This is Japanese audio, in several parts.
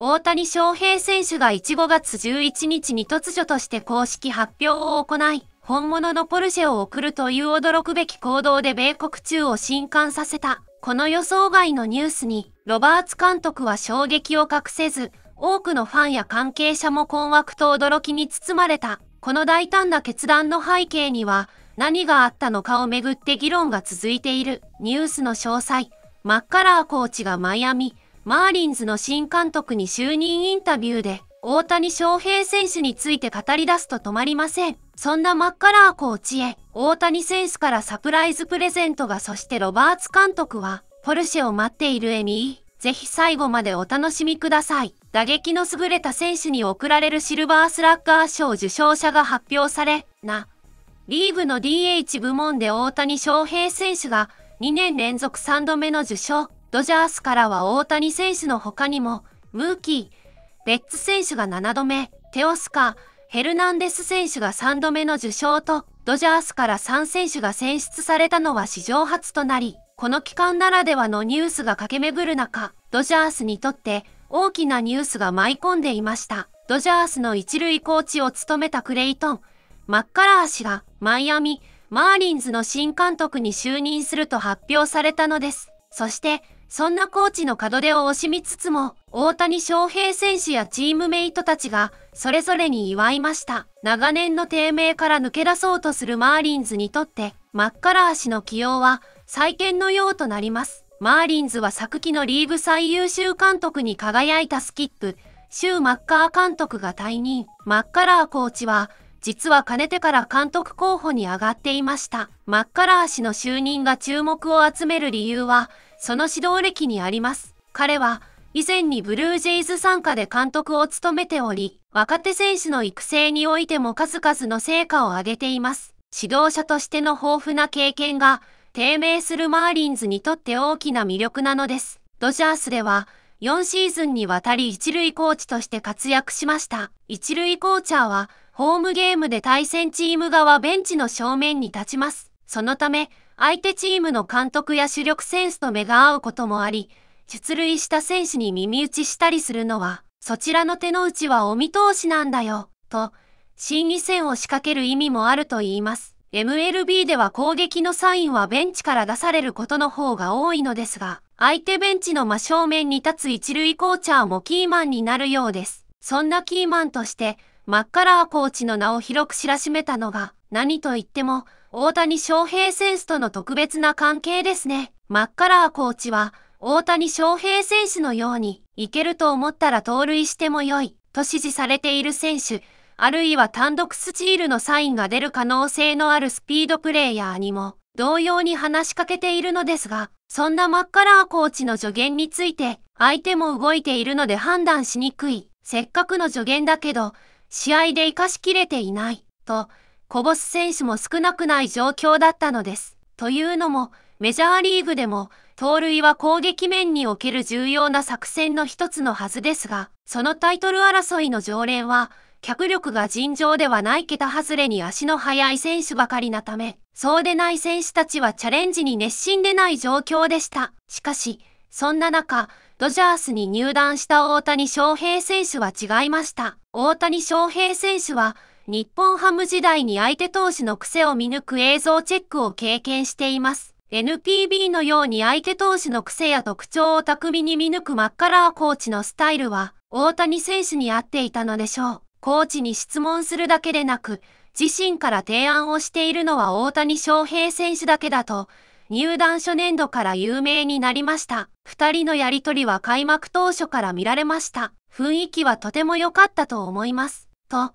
大谷翔平選手が1月11日に突如として公式発表を行い、本物のポルシェを送るという驚くべき行動で米国中を震撼させた、この予想外のニュースに、ロバーツ監督は衝撃を隠せず、多くのファンや関係者も困惑と驚きに包まれた。この大胆な決断の背景には、何があったのかをめぐって議論が続いている。ニュースの詳細、マッカラーコーチがマイアミ、マーリンズの新監督に就任インタビューで、大谷翔平選手について語り出すと止まりません。そんなマッカラーコーチへ、大谷選手からサプライズプレゼントがそしてロバーツ監督は、ポルシェを待っているエミー、ぜひ最後までお楽しみください。打撃の優れた選手に贈られるシルバースラッガー賞受賞者が発表され、な、リーグの DH 部門で大谷翔平選手が2年連続3度目の受賞。ドジャースからは大谷選手の他にも、ムーキー、レッツ選手が7度目、テオスカ、ヘルナンデス選手が3度目の受賞と、ドジャースから3選手が選出されたのは史上初となり、この期間ならではのニュースが駆け巡る中、ドジャースにとって大きなニュースが舞い込んでいました。ドジャースの一塁コーチを務めたクレイトン、マッカラー氏がマイアミ、マーリンズの新監督に就任すると発表されたのです。そして、そんなコーチの門出を惜しみつつも、大谷翔平選手やチームメイトたちが、それぞれに祝いました。長年の低迷から抜け出そうとするマーリンズにとって、マッカラー氏の起用は、再建のようとなります。マーリンズは昨季のリーグ最優秀監督に輝いたスキップ、シュー・マッカー監督が退任。マッカラーコーチは、実はかねてから監督候補に上がっていました。マッカラー氏の就任が注目を集める理由は、その指導歴にあります。彼は以前にブルージェイズ参加で監督を務めており、若手選手の育成においても数々の成果を上げています。指導者としての豊富な経験が、低迷するマーリンズにとって大きな魅力なのです。ドジャースでは、4シーズンにわたり一塁コーチとして活躍しました。一塁コーチャーは、ホームゲームで対戦チーム側ベンチの正面に立ちます。そのため、相手チームの監督や主力選手と目が合うこともあり、出塁した選手に耳打ちしたりするのは、そちらの手の内はお見通しなんだよ、と、心理戦を仕掛ける意味もあると言います。MLB では攻撃のサインはベンチから出されることの方が多いのですが、相手ベンチの真正面に立つ一塁コーチャーもキーマンになるようです。そんなキーマンとして、マッカラーコーチの名を広く知らしめたのが、何と言っても、大谷翔平選手との特別な関係ですね。マッカラーコーチは、大谷翔平選手のように、いけると思ったら盗塁しても良い、と指示されている選手、あるいは単独スチールのサインが出る可能性のあるスピードプレイヤーにも、同様に話しかけているのですが、そんなマッカラーコーチの助言について、相手も動いているので判断しにくい、せっかくの助言だけど、試合で活かしきれていない、と、こぼす選手も少なくない状況だったのです。というのも、メジャーリーグでも、盗塁は攻撃面における重要な作戦の一つのはずですが、そのタイトル争いの常連は、脚力が尋常ではない桁外れに足の速い選手ばかりなため、そうでない選手たちはチャレンジに熱心でない状況でした。しかし、そんな中、ドジャースに入団した大谷翔平選手は違いました。大谷翔平選手は、日本ハム時代に相手投手の癖を見抜く映像チェックを経験しています。NPB のように相手投手の癖や特徴を巧みに見抜くマッカラーコーチのスタイルは、大谷選手に合っていたのでしょう。コーチに質問するだけでなく、自身から提案をしているのは大谷翔平選手だけだと、入団初年度から有名になりました。二人のやりとりは開幕当初から見られました。雰囲気はとても良かったと思います。と、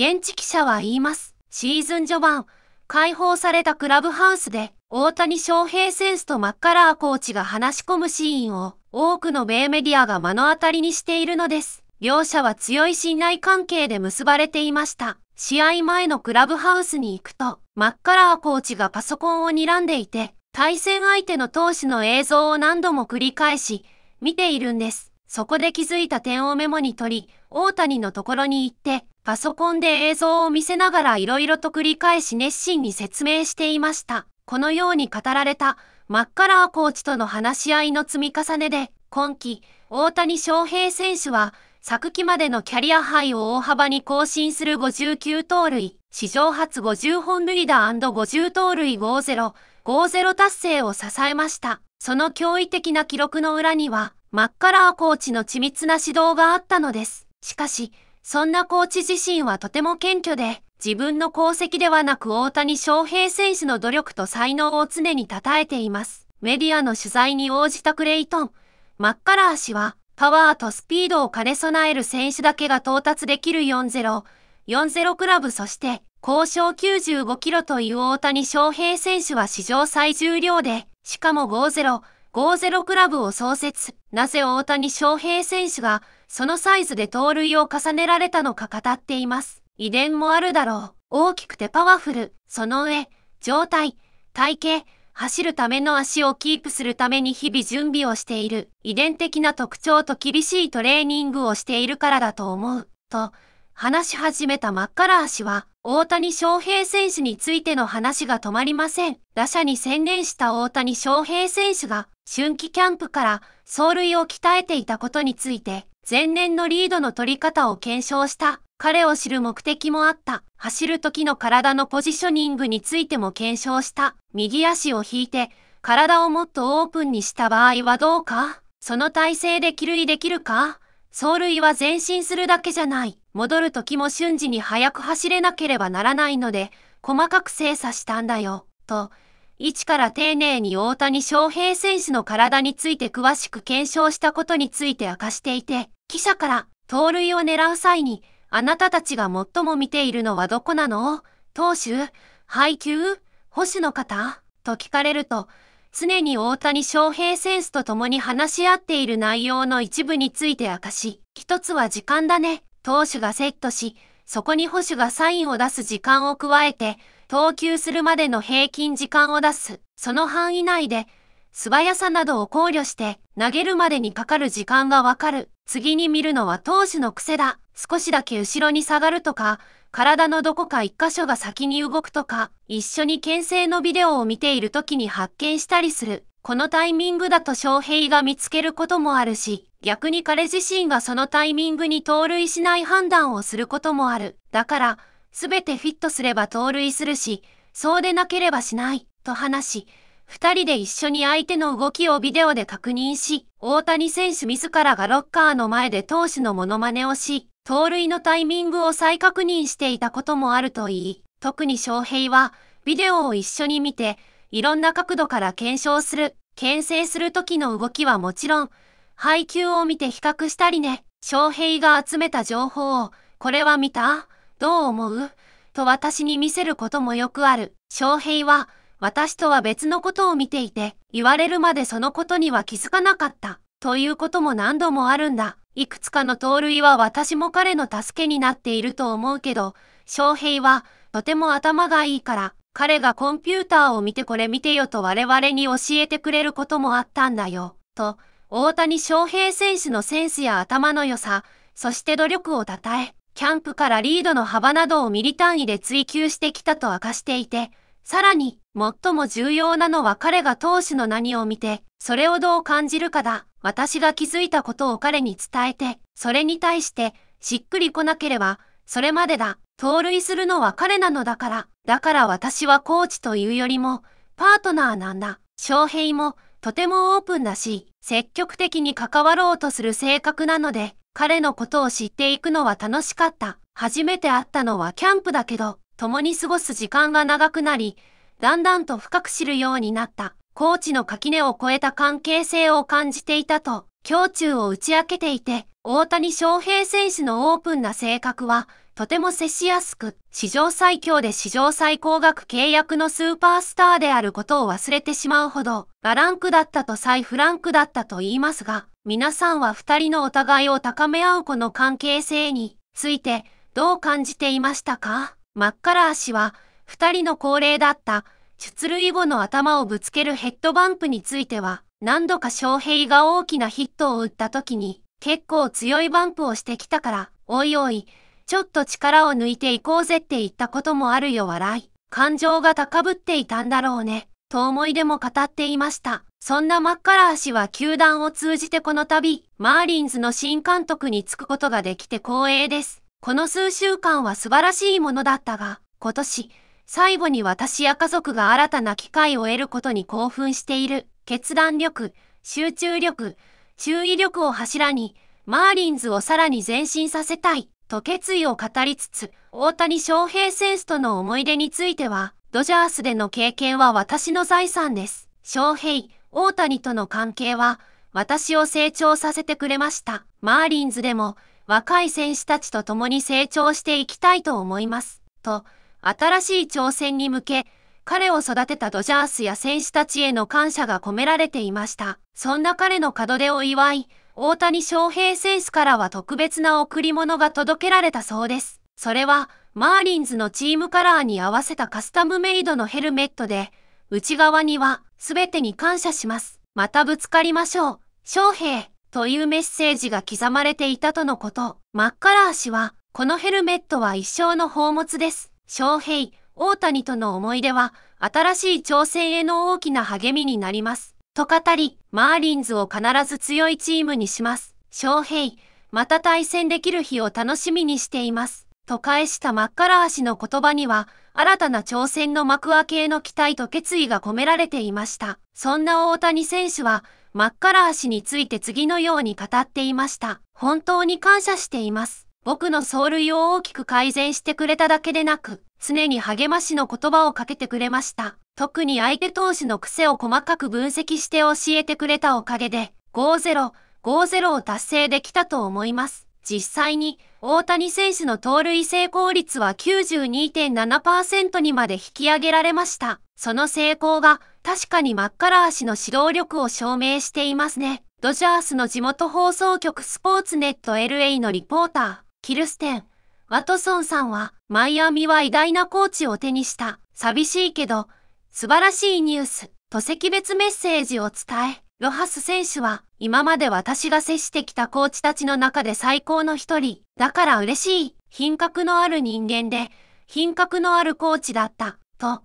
現地記者は言います。シーズン序盤、解放されたクラブハウスで、大谷翔平選手とマッカラーコーチが話し込むシーンを、多くの米メディアが目の当たりにしているのです。両者は強い信頼関係で結ばれていました。試合前のクラブハウスに行くと、マッカラーコーチがパソコンを睨んでいて、対戦相手の投手の映像を何度も繰り返し、見ているんです。そこで気づいた点をメモに取り、大谷のところに行って、パソコンで映像を見せながら色々と繰り返し熱心に説明していました。このように語られた、マッカラーコーチとの話し合いの積み重ねで、今季、大谷翔平選手は、昨季までのキャリアハイを大幅に更新する59盗塁、史上初50本塁打 &50 盗塁50、50達成を支えました。その驚異的な記録の裏には、マッカラーコーチの緻密な指導があったのです。しかし、そんなコーチ自身はとても謙虚で、自分の功績ではなく大谷翔平選手の努力と才能を常に称えています。メディアの取材に応じたクレイトン、マッカラー氏は、パワーとスピードを兼ね備える選手だけが到達できる40、40クラブそして、交渉95キロという大谷翔平選手は史上最重量で、しかも50、50クラブを創設。なぜ大谷翔平選手が、そのサイズで盗塁を重ねられたのか語っています。遺伝もあるだろう。大きくてパワフル。その上、状態、体型、走るための足をキープするために日々準備をしている。遺伝的な特徴と厳しいトレーニングをしているからだと思う。と、話し始めたマッカラー氏は、大谷翔平選手についての話が止まりません。打者に専念した大谷翔平選手が、春季キャンプから走塁を鍛えていたことについて、前年のリードの取り方を検証した。彼を知る目的もあった。走る時の体のポジショニングについても検証した。右足を引いて、体をもっとオープンにした場合はどうかその体勢で帰類できるか走塁は前進するだけじゃない。戻る時も瞬時に速く走れなければならないので、細かく精査したんだよ。と、一から丁寧に大谷翔平選手の体について詳しく検証したことについて明かしていて、記者から、盗塁を狙う際に、あなたたちが最も見ているのはどこなの投手、配球、保守の方と聞かれると、常に大谷翔平選手と共に話し合っている内容の一部について明かし、一つは時間だね、投手がセットし、そこに保守がサインを出す時間を加えて、投球するまでの平均時間を出す、その範囲内で、素早さなどを考慮して、投げるまでにかかる時間がわかる、次に見るのは投手の癖だ。少しだけ後ろに下がるとか、体のどこか一箇所が先に動くとか、一緒に牽制のビデオを見ている時に発見したりする。このタイミングだと翔平が見つけることもあるし、逆に彼自身がそのタイミングに盗塁しない判断をすることもある。だから、すべてフィットすれば盗塁するし、そうでなければしない、と話し、二人で一緒に相手の動きをビデオで確認し、大谷選手自らがロッカーの前で投手のモノマネをし、盗塁のタイミングを再確認していたこともあるといい、特に翔平は、ビデオを一緒に見て、いろんな角度から検証する、牽制する時の動きはもちろん、配球を見て比較したりね、翔平が集めた情報を、これは見たどう思うと私に見せることもよくある。翔平は、私とは別のことを見ていて、言われるまでそのことには気づかなかった、ということも何度もあるんだ。いくつかの盗塁は私も彼の助けになっていると思うけど、翔平は、とても頭がいいから、彼がコンピューターを見てこれ見てよと我々に教えてくれることもあったんだよ、と、大谷翔平選手のセンスや頭の良さ、そして努力を称え、キャンプからリードの幅などをミリ単位で追求してきたと明かしていて、さらに、最も重要なのは彼が当主の何を見て、それをどう感じるかだ。私が気づいたことを彼に伝えて、それに対して、しっくりこなければ、それまでだ。盗塁するのは彼なのだから。だから私はコーチというよりも、パートナーなんだ。翔平も、とてもオープンだし、積極的に関わろうとする性格なので、彼のことを知っていくのは楽しかった。初めて会ったのはキャンプだけど、共に過ごす時間が長くなり、だんだんと深く知るようになった。コーチの垣根を越えた関係性を感じていたと、胸中を打ち明けていて、大谷翔平選手のオープンな性格は、とても接しやすく、史上最強で史上最高額契約のスーパースターであることを忘れてしまうほど、バランクだったと再フランクだったと言いますが、皆さんは二人のお互いを高め合うこの関係性についてどう感じていましたかマッカラー氏は二人の恒例だった出塁後の頭をぶつけるヘッドバンプについては、何度か翔平が大きなヒットを打った時に、結構強いバンプをしてきたから、おいおい、ちょっと力を抜いていこうぜって言ったこともあるよ笑い。感情が高ぶっていたんだろうね、と思いでも語っていました。そんなマッカラー氏は球団を通じてこの度、マーリンズの新監督に就くことができて光栄です。この数週間は素晴らしいものだったが、今年、最後に私や家族が新たな機会を得ることに興奮している決断力、集中力、注意力を柱に、マーリンズをさらに前進させたいと決意を語りつつ、大谷翔平選手との思い出については、ドジャースでの経験は私の財産です。翔平、大谷との関係は、私を成長させてくれました。マーリンズでも、若い選手たちと共に成長していきたいと思います。と、新しい挑戦に向け、彼を育てたドジャースや選手たちへの感謝が込められていました。そんな彼の門出を祝い、大谷翔平選手からは特別な贈り物が届けられたそうです。それは、マーリンズのチームカラーに合わせたカスタムメイドのヘルメットで、内側には、すべてに感謝します。またぶつかりましょう。翔平、というメッセージが刻まれていたとのこと。マッカラー氏は、このヘルメットは一生の宝物です。翔平、大谷との思い出は、新しい挑戦への大きな励みになります。と語り、マーリンズを必ず強いチームにします。翔平、また対戦できる日を楽しみにしています。と返したマッカラー氏の言葉には、新たな挑戦の幕開けへの期待と決意が込められていました。そんな大谷選手は、マッカラー氏について次のように語っていました。本当に感謝しています。僕の走塁を大きく改善してくれただけでなく、常に励ましの言葉をかけてくれました。特に相手投手の癖を細かく分析して教えてくれたおかげで、5-0、5-0を達成できたと思います。実際に、大谷選手の盗塁成功率は92.7%にまで引き上げられました。その成功が、確かに真っ赤らーの指導力を証明していますね。ドジャースの地元放送局スポーツネット LA のリポーター。キルステン・ワトソンさんは、マイアミは偉大なコーチを手にした、寂しいけど、素晴らしいニュース、と席別メッセージを伝え、ロハス選手は、今まで私が接してきたコーチたちの中で最高の一人、だから嬉しい、品格のある人間で、品格のあるコーチだった、と、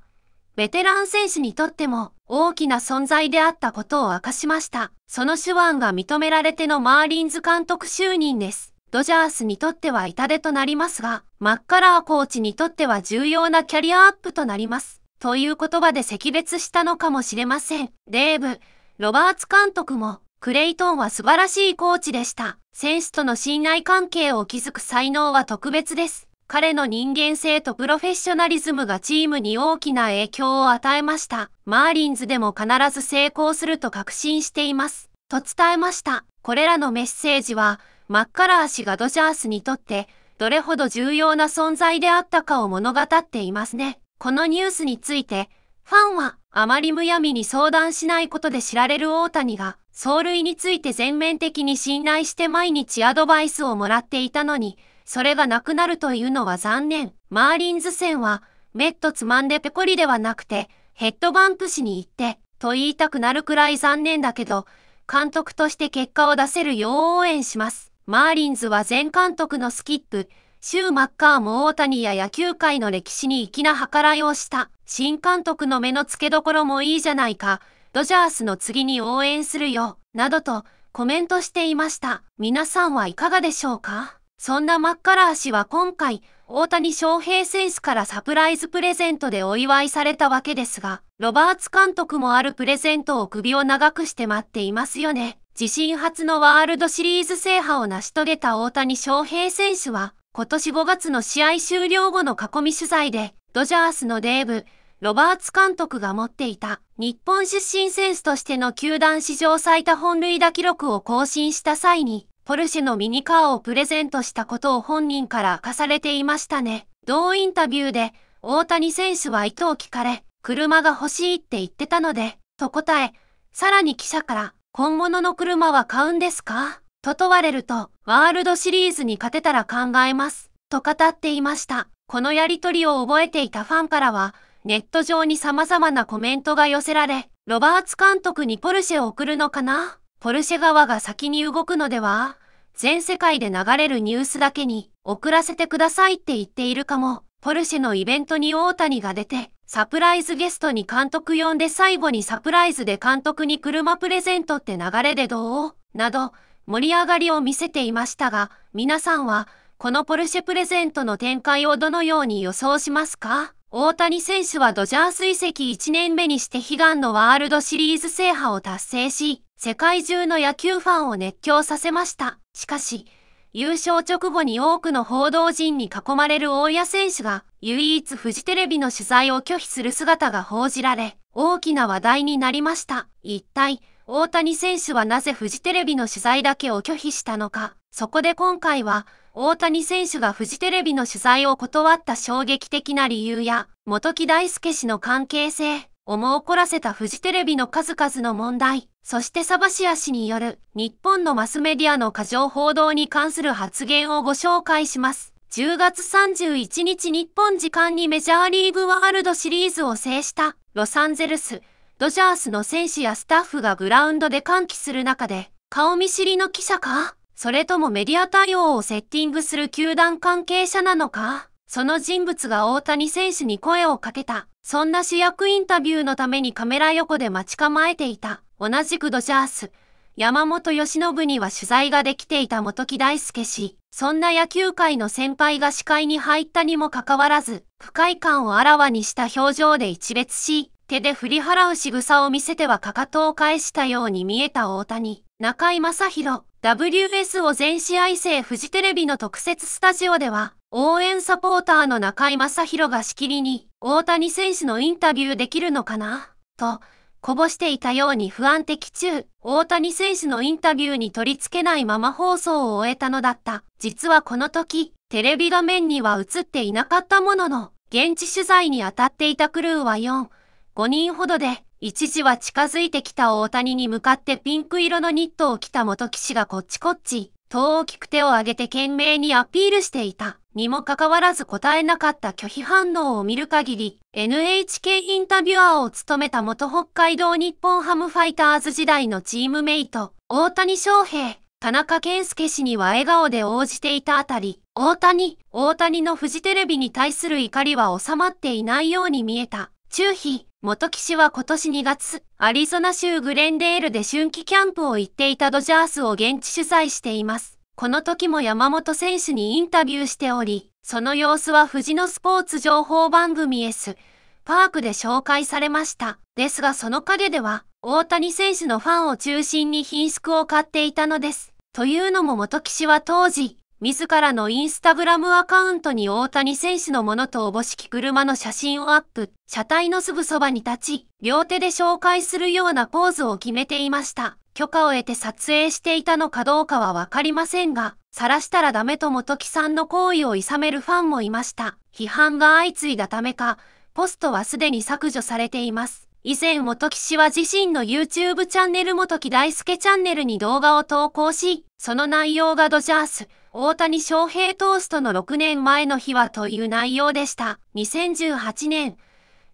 ベテラン選手にとっても大きな存在であったことを明かしました。その手腕が認められてのマーリンズ監督就任です。ドジャースにとっては痛手となりますが、マッカラーコーチにとっては重要なキャリアアップとなります。という言葉で赤別したのかもしれません。デーブ、ロバーツ監督も、クレイトンは素晴らしいコーチでした。選手との信頼関係を築く才能は特別です。彼の人間性とプロフェッショナリズムがチームに大きな影響を与えました。マーリンズでも必ず成功すると確信しています。と伝えました。これらのメッセージは、マッカラー氏がドジャースにとってどれほど重要な存在であったかを物語っていますね。このニュースについて、ファンはあまりむやみに相談しないことで知られる大谷が、走塁について全面的に信頼して毎日アドバイスをもらっていたのに、それがなくなるというのは残念。マーリンズ戦は、メットつまんでペコリではなくて、ヘッドバンプしに行って、と言いたくなるくらい残念だけど、監督として結果を出せるよう応援します。マーリンズは前監督のスキップ、シュー・マッカーも大谷や野球界の歴史に粋な計らいをした。新監督の目の付けどころもいいじゃないか。ドジャースの次に応援するよ。などとコメントしていました。皆さんはいかがでしょうかそんなマッカラー氏は今回、大谷翔平選手からサプライズプレゼントでお祝いされたわけですが、ロバーツ監督もあるプレゼントを首を長くして待っていますよね。自身初のワールドシリーズ制覇を成し遂げた大谷翔平選手は、今年5月の試合終了後の囲み取材で、ドジャースのデーブ、ロバーツ監督が持っていた日本出身選手としての球団史上最多本塁打記録を更新した際に、ポルシェのミニカーをプレゼントしたことを本人から明かされていましたね。同インタビューで、大谷選手は意図を聞かれ、車が欲しいって言ってたので、と答え、さらに記者から、本物の車は買うんですかと問われると、ワールドシリーズに勝てたら考えます、と語っていました。このやりとりを覚えていたファンからは、ネット上に様々なコメントが寄せられ、ロバーツ監督にポルシェを送るのかなポルシェ側が先に動くのでは全世界で流れるニュースだけに送らせてくださいって言っているかも。ポルシェのイベントに大谷が出て、サプライズゲストに監督呼んで最後にサプライズで監督に車プレゼントって流れでどうなど、盛り上がりを見せていましたが、皆さんは、このポルシェプレゼントの展開をどのように予想しますか大谷選手はドジャース移籍1年目にして悲願のワールドシリーズ制覇を達成し、世界中の野球ファンを熱狂させました。しかし、優勝直後に多くの報道陣に囲まれる大谷選手が唯一フジテレビの取材を拒否する姿が報じられ、大きな話題になりました。一体、大谷選手はなぜフジテレビの取材だけを拒否したのか。そこで今回は、大谷選手がフジテレビの取材を断った衝撃的な理由や、元木大輔氏の関係性、思う怒らせたフジテレビの数々の問題、そしてサバシア氏による日本のマスメディアの過剰報道に関する発言をご紹介します。10月31日日本時間にメジャーリーグワールドシリーズを制したロサンゼルス、ドジャースの選手やスタッフがグラウンドで歓喜する中で、顔見知りの記者かそれともメディア対応をセッティングする球団関係者なのかその人物が大谷選手に声をかけた。そんな主役インタビューのためにカメラ横で待ち構えていた。同じくドジャース、山本由伸には取材ができていた元木大輔氏。そんな野球界の先輩が視界に入ったにもかかわらず、不快感をあらわにした表情で一列し、手で振り払う仕草を見せてはかかとを返したように見えた大谷。中井正宏、WS を全試合制フジテレビの特設スタジオでは、応援サポーターの中井正宏がしきりに、大谷選手のインタビューできるのかなと、こぼしていたように不安的中、大谷選手のインタビューに取り付けないまま放送を終えたのだった。実はこの時、テレビ画面には映っていなかったものの、現地取材に当たっていたクルーは4、5人ほどで、一時は近づいてきた大谷に向かってピンク色のニットを着た元騎士がこっちこっち、遠く手を挙げて懸命にアピールしていた。にもかかわらず答えなかった拒否反応を見る限り、NHK インタビュアーを務めた元北海道日本ハムファイターズ時代のチームメイト、大谷翔平、田中健介氏には笑顔で応じていたあたり、大谷、大谷のフジテレビに対する怒りは収まっていないように見えた。中飛、元騎は今年2月、アリゾナ州グレンデールで春季キャンプを行っていたドジャースを現地取材しています。この時も山本選手にインタビューしており、その様子は富士のスポーツ情報番組 S、パークで紹介されました。ですがその陰では、大谷選手のファンを中心に品縮を買っていたのです。というのも元騎士は当時、自らのインスタグラムアカウントに大谷選手のものとおぼしき車の写真をアップ、車体のすぐそばに立ち、両手で紹介するようなポーズを決めていました。許可を得て撮影していたのかどうかはわかりませんが、晒したらダメと元木さんの行為を諌めるファンもいました。批判が相次いだためか、ポストはすでに削除されています。以前元木氏は自身の YouTube チャンネル元木大輔チャンネルに動画を投稿し、その内容がドジャース、大谷翔平トーストの6年前の日はという内容でした。2018年、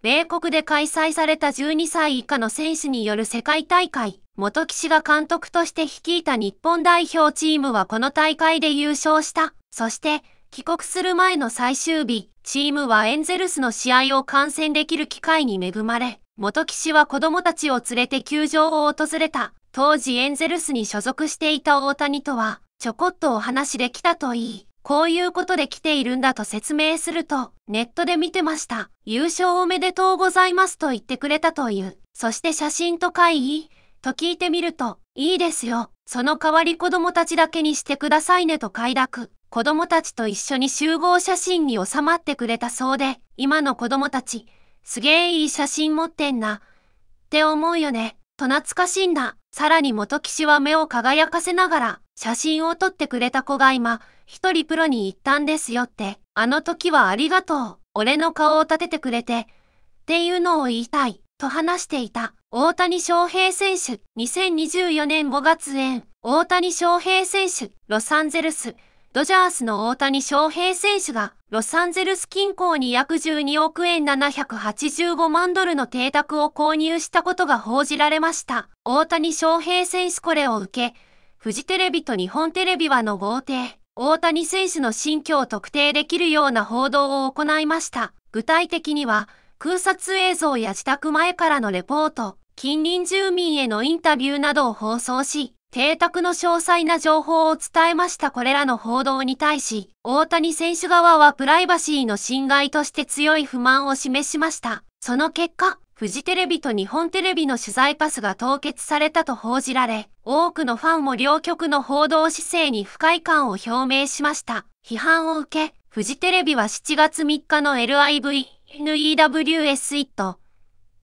米国で開催された12歳以下の選手による世界大会、元騎士が監督として率いた日本代表チームはこの大会で優勝した。そして、帰国する前の最終日、チームはエンゼルスの試合を観戦できる機会に恵まれ、元騎士は子供たちを連れて球場を訪れた。当時エンゼルスに所属していた大谷とは、ちょこっとお話できたといい。こういうことで来ているんだと説明すると、ネットで見てました。優勝おめでとうございますと言ってくれたという。そして写真と会議と聞いてみると、いいですよ。その代わり子供たちだけにしてくださいねと快諾。子供たちと一緒に集合写真に収まってくれたそうで、今の子供たち、すげえいい写真持ってんな。って思うよね。と懐かしいんだ。さらに元騎士は目を輝かせながら、写真を撮ってくれた子が今、一人プロに行ったんですよって、あの時はありがとう、俺の顔を立ててくれて、っていうのを言いたい、と話していた、大谷翔平選手、2024年5月園、大谷翔平選手、ロサンゼルス、ドジャースの大谷翔平選手が、ロサンゼルス近郊に約12億円785万ドルの邸宅を購入したことが報じられました。大谷翔平選手これを受け、フジテレビと日本テレビはの豪邸、大谷選手の心境を特定できるような報道を行いました。具体的には、空撮映像や自宅前からのレポート、近隣住民へのインタビューなどを放送し、邸宅の詳細な情報を伝えましたこれらの報道に対し、大谷選手側はプライバシーの侵害として強い不満を示しました。その結果、フジテレビと日本テレビの取材パスが凍結されたと報じられ、多くのファンも両局の報道姿勢に不快感を表明しました。批判を受け、フジテレビは7月3日の LIV、NEWS i t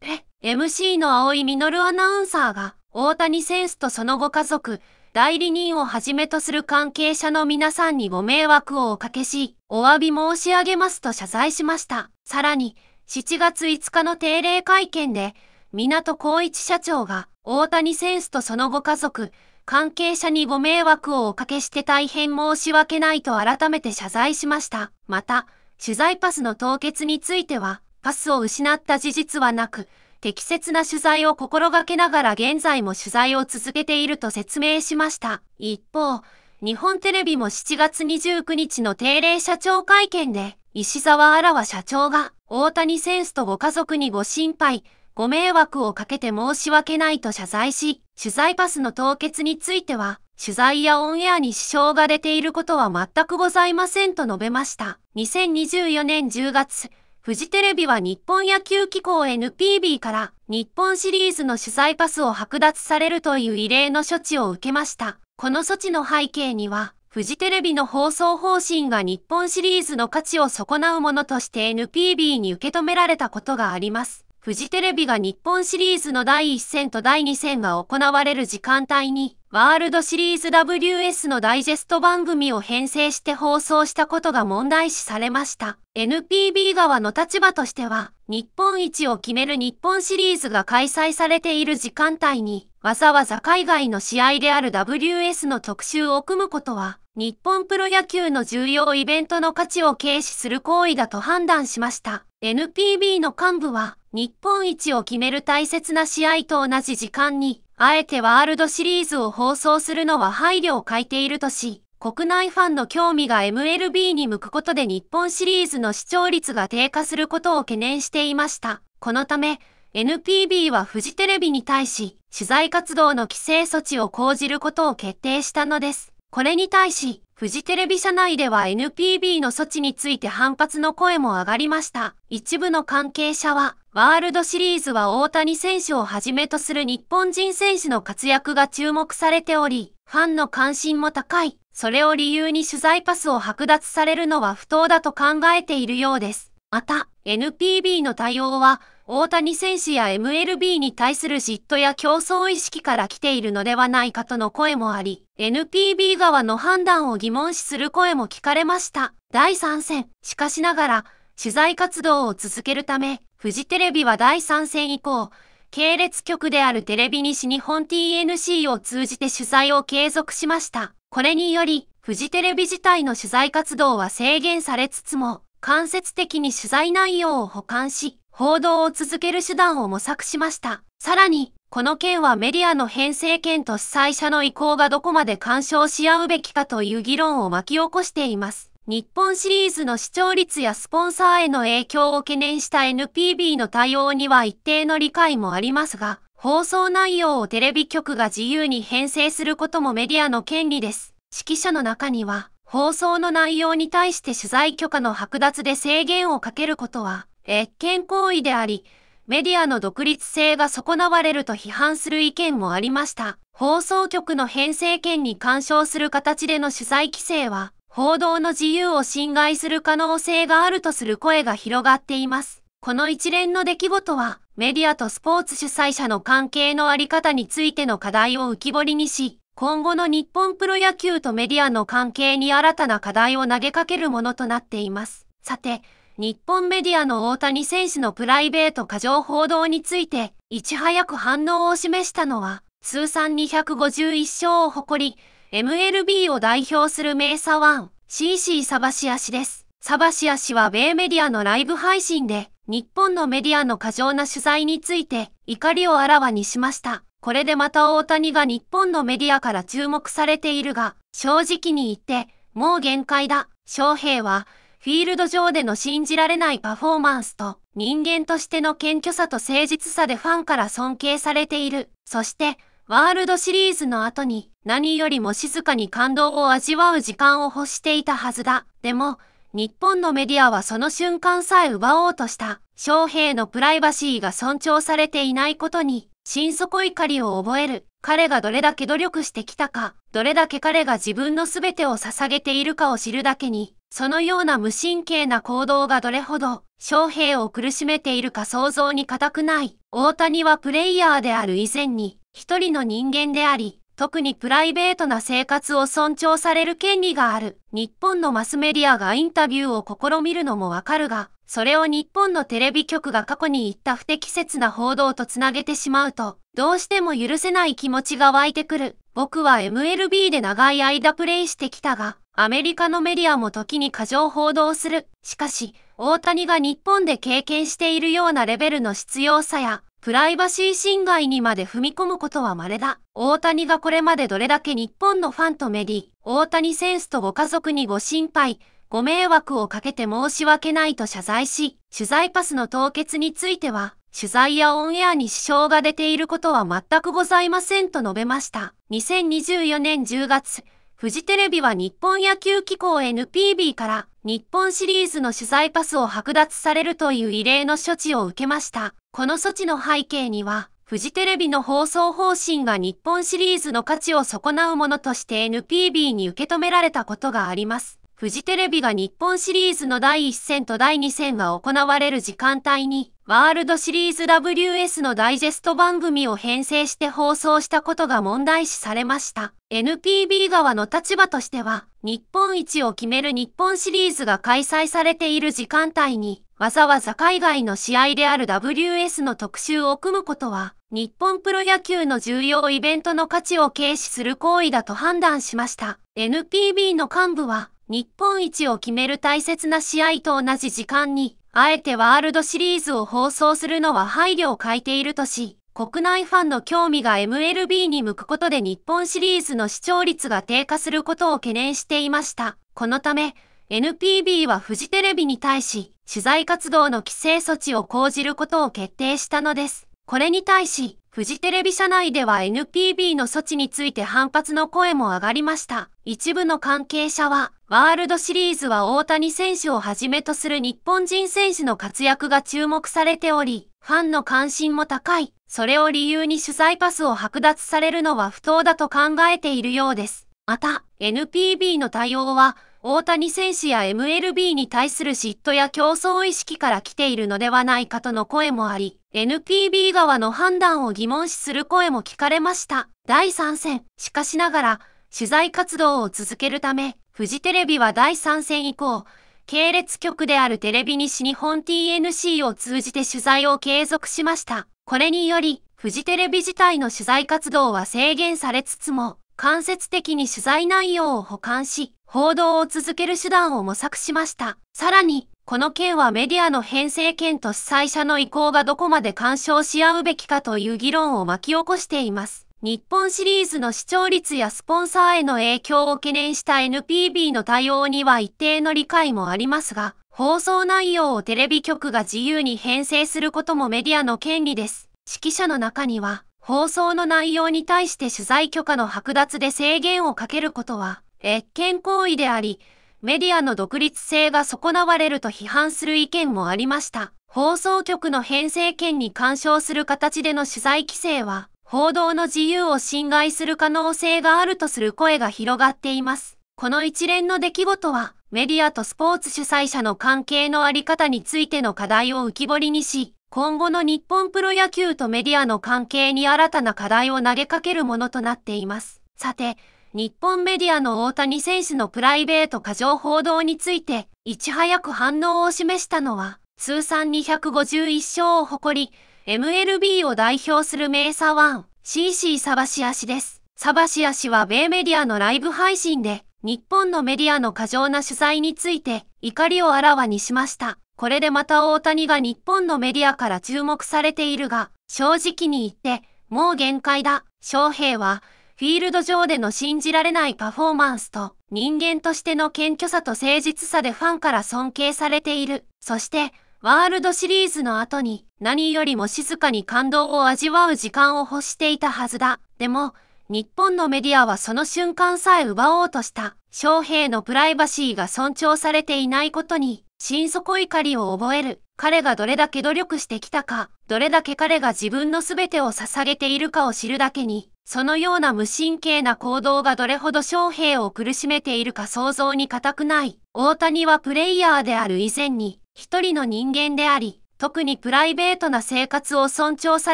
え、MC の青井実アナウンサーが、大谷選手とそのご家族、代理人をはじめとする関係者の皆さんにご迷惑をおかけし、お詫び申し上げますと謝罪しました。さらに、7月5日の定例会見で、港光一社長が、大谷選手とそのご家族、関係者にご迷惑をおかけして大変申し訳ないと改めて謝罪しました。また、取材パスの凍結については、パスを失った事実はなく、適切な取材を心がけながら現在も取材を続けていると説明しました。一方、日本テレビも7月29日の定例社長会見で、石沢あらわ社長が、大谷センスとご家族にご心配、ご迷惑をかけて申し訳ないと謝罪し、取材パスの凍結については、取材やオンエアに支障が出ていることは全くございませんと述べました。2024年10月、フジテレビは日本野球機構 NPB から日本シリーズの取材パスを剥奪されるという異例の処置を受けました。この措置の背景には、フジテレビの放送方針が日本シリーズの価値を損なうものとして NPB に受け止められたことがあります。フジテレビが日本シリーズの第1戦と第2戦が行われる時間帯に、ワールドシリーズ WS のダイジェスト番組を編成して放送したことが問題視されました。NPB 側の立場としては、日本一を決める日本シリーズが開催されている時間帯に、わざわざ海外の試合である WS の特集を組むことは、日本プロ野球の重要イベントの価値を軽視する行為だと判断しました。NPB の幹部は、日本一を決める大切な試合と同じ時間に、あえてワールドシリーズを放送するのは配慮を欠いているとし、国内ファンの興味が MLB に向くことで日本シリーズの視聴率が低下することを懸念していました。このため、NPB はフジテレビに対し、取材活動の規制措置を講じることを決定したのです。これに対し、フジテレビ社内では NPB の措置について反発の声も上がりました。一部の関係者は、ワールドシリーズは大谷選手をはじめとする日本人選手の活躍が注目されており、ファンの関心も高い。それを理由に取材パスを剥奪されるのは不当だと考えているようです。また、NPB の対応は、大谷選手や MLB に対する嫉妬や競争意識から来ているのではないかとの声もあり、NPB 側の判断を疑問視する声も聞かれました。第3戦、しかしながら、取材活動を続けるため、フジテレビは第3戦以降、系列局であるテレビ西日本 TNC を通じて取材を継続しました。これにより、フジテレビ自体の取材活動は制限されつつも、間接的に取材内容を補完し、報道を続ける手段を模索しました。さらに、この件はメディアの編成権と主催者の意向がどこまで干渉し合うべきかという議論を巻き起こしています。日本シリーズの視聴率やスポンサーへの影響を懸念した NPB の対応には一定の理解もありますが、放送内容をテレビ局が自由に編成することもメディアの権利です。指揮者の中には、放送の内容に対して取材許可の剥奪で制限をかけることは、越権行為であり、メディアの独立性が損なわれると批判する意見もありました。放送局の編成権に干渉する形での取材規制は、報道の自由を侵害する可能性があるとする声が広がっています。この一連の出来事は、メディアとスポーツ主催者の関係のあり方についての課題を浮き彫りにし、今後の日本プロ野球とメディアの関係に新たな課題を投げかけるものとなっています。さて、日本メディアの大谷選手のプライベート過剰報道について、いち早く反応を示したのは、通算251勝を誇り、MLB を代表する名ワン、CC サバシア氏です。サバシア氏は米メディアのライブ配信で、日本のメディアの過剰な取材について、怒りをあらわにしました。これでまた大谷が日本のメディアから注目されているが、正直に言って、もう限界だ。翔平は、フィールド上での信じられないパフォーマンスと、人間としての謙虚さと誠実さでファンから尊敬されている。そして、ワールドシリーズの後に何よりも静かに感動を味わう時間を欲していたはずだ。でも、日本のメディアはその瞬間さえ奪おうとした。翔平のプライバシーが尊重されていないことに、心底怒りを覚える。彼がどれだけ努力してきたか、どれだけ彼が自分の全てを捧げているかを知るだけに、そのような無神経な行動がどれほど、翔平を苦しめているか想像に難くない。大谷はプレイヤーである以前に、一人の人間であり、特にプライベートな生活を尊重される権利がある。日本のマスメディアがインタビューを試みるのもわかるが、それを日本のテレビ局が過去に言った不適切な報道とつなげてしまうと、どうしても許せない気持ちが湧いてくる。僕は MLB で長い間プレイしてきたが、アメリカのメディアも時に過剰報道する。しかし、大谷が日本で経験しているようなレベルの必要さや、プライバシー侵害にまで踏み込むことは稀だ。大谷がこれまでどれだけ日本のファンとメディ、大谷選手とご家族にご心配、ご迷惑をかけて申し訳ないと謝罪し、取材パスの凍結については、取材やオンエアに支障が出ていることは全くございませんと述べました。2024年10月、フジテレビは日本野球機構 NPB から日本シリーズの取材パスを剥奪されるという異例の処置を受けました。この措置の背景には、フジテレビの放送方針が日本シリーズの価値を損なうものとして NPB に受け止められたことがあります。フジテレビが日本シリーズの第1戦と第2戦が行われる時間帯に、ワールドシリーズ WS のダイジェスト番組を編成して放送したことが問題視されました。NPB 側の立場としては、日本一を決める日本シリーズが開催されている時間帯に、わざわざ海外の試合である WS の特集を組むことは、日本プロ野球の重要イベントの価値を軽視する行為だと判断しました。NPB の幹部は、日本一を決める大切な試合と同じ時間に、あえてワールドシリーズを放送するのは配慮を欠いているとし、国内ファンの興味が MLB に向くことで日本シリーズの視聴率が低下することを懸念していました。このため、NPB はフジテレビに対し、取材活動の規制措置を講じることを決定したのです。これに対し、フジテレビ社内では NPB の措置について反発の声も上がりました。一部の関係者は、ワールドシリーズは大谷選手をはじめとする日本人選手の活躍が注目されており、ファンの関心も高い。それを理由に取材パスを剥奪されるのは不当だと考えているようです。また、NPB の対応は、大谷選手や MLB に対する嫉妬や競争意識から来ているのではないかとの声もあり、NPB 側の判断を疑問視する声も聞かれました。第3戦、しかしながら、取材活動を続けるため、フジテレビは第3戦以降、系列局であるテレビ西日本 TNC を通じて取材を継続しました。これにより、フジテレビ自体の取材活動は制限されつつも、間接的に取材内容を補完し、報道を続ける手段を模索しました。さらに、この件はメディアの編成権と主催者の意向がどこまで干渉し合うべきかという議論を巻き起こしています。日本シリーズの視聴率やスポンサーへの影響を懸念した NPB の対応には一定の理解もありますが、放送内容をテレビ局が自由に編成することもメディアの権利です。指揮者の中には、放送の内容に対して取材許可の剥奪で制限をかけることは、越権行為であり、メディアの独立性が損なわれると批判する意見もありました。放送局の編成権に干渉する形での取材規制は、報道の自由を侵害する可能性があるとする声が広がっています。この一連の出来事は、メディアとスポーツ主催者の関係のあり方についての課題を浮き彫りにし、今後の日本プロ野球とメディアの関係に新たな課題を投げかけるものとなっています。さて、日本メディアの大谷選手のプライベート過剰報道について、いち早く反応を示したのは、通算251勝を誇り、MLB を代表する名ワン、CC サバシア氏です。サバシア氏は米メディアのライブ配信で、日本のメディアの過剰な取材について怒りをあらわにしました。これでまた大谷が日本のメディアから注目されているが、正直に言って、もう限界だ。翔平は、フィールド上での信じられないパフォーマンスと、人間としての謙虚さと誠実さでファンから尊敬されている。そして、ワールドシリーズの後に、何よりも静かに感動を味わう時間を欲していたはずだ。でも、日本のメディアはその瞬間さえ奪おうとした。翔平のプライバシーが尊重されていないことに、心底怒りを覚える。彼がどれだけ努力してきたか、どれだけ彼が自分の全てを捧げているかを知るだけに、そのような無神経な行動がどれほど将兵を苦しめているか想像に難くない。大谷はプレイヤーである以前に、一人の人間であり、特にプライベートな生活を尊重さ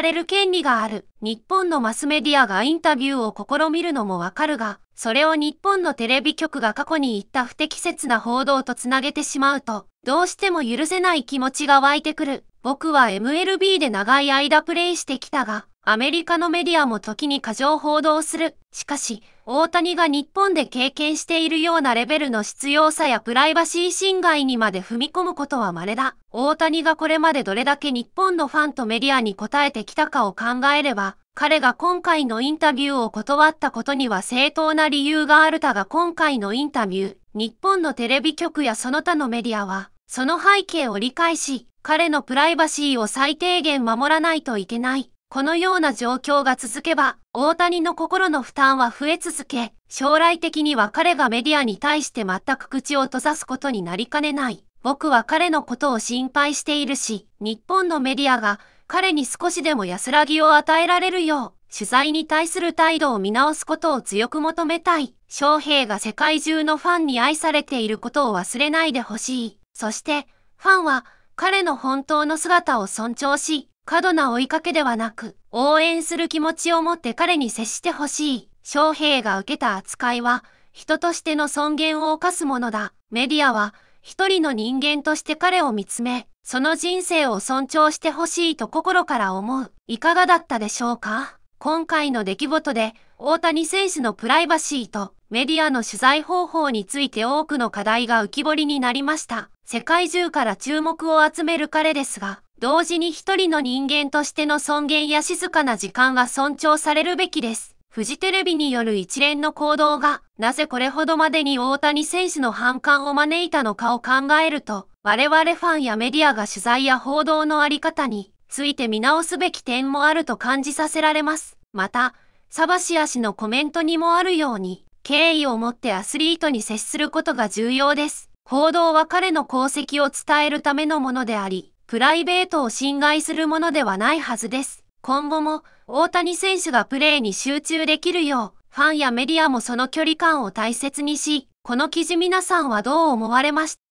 れる権利がある。日本のマスメディアがインタビューを試みるのもわかるが、それを日本のテレビ局が過去に言った不適切な報道とつなげてしまうと、どうしても許せない気持ちが湧いてくる。僕は MLB で長い間プレイしてきたが、アメリカのメディアも時に過剰報道する。しかし、大谷が日本で経験しているようなレベルの必要さやプライバシー侵害にまで踏み込むことは稀だ。大谷がこれまでどれだけ日本のファンとメディアに応えてきたかを考えれば、彼が今回のインタビューを断ったことには正当な理由があるだが今回のインタビュー、日本のテレビ局やその他のメディアは、その背景を理解し、彼のプライバシーを最低限守らないといけない。このような状況が続けば、大谷の心の負担は増え続け、将来的には彼がメディアに対して全く口を閉ざすことになりかねない。僕は彼のことを心配しているし、日本のメディアが彼に少しでも安らぎを与えられるよう、取材に対する態度を見直すことを強く求めたい。翔平が世界中のファンに愛されていることを忘れないでほしい。そして、ファンは彼の本当の姿を尊重し、過度な追いかけではなく、応援する気持ちを持って彼に接してほしい。翔平が受けた扱いは、人としての尊厳を犯すものだ。メディアは、一人の人間として彼を見つめ、その人生を尊重してほしいと心から思う。いかがだったでしょうか今回の出来事で、大谷選手のプライバシーとメディアの取材方法について多くの課題が浮き彫りになりました。世界中から注目を集める彼ですが、同時に一人の人間としての尊厳や静かな時間は尊重されるべきです。フジテレビによる一連の行動が、なぜこれほどまでに大谷選手の反感を招いたのかを考えると、我々ファンやメディアが取材や報道のあり方について見直すべき点もあると感じさせられます。また、サバシア氏のコメントにもあるように、敬意を持ってアスリートに接することが重要です。報道は彼の功績を伝えるためのものであり、プライベートを侵害するものではないはずです。今後も、大谷選手がプレーに集中できるよう、ファンやメディアもその距離感を大切にし、この記事皆さんはどう思われました